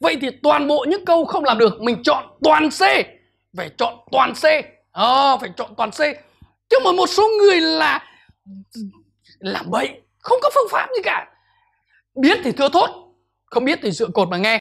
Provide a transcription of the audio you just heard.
Vậy thì toàn bộ những câu không làm được Mình chọn toàn C Phải chọn toàn C à, Phải chọn toàn C Chứ mà một số người là Làm bậy Không có phương pháp gì cả Biết thì thưa thốt Không biết thì dựa cột mà nghe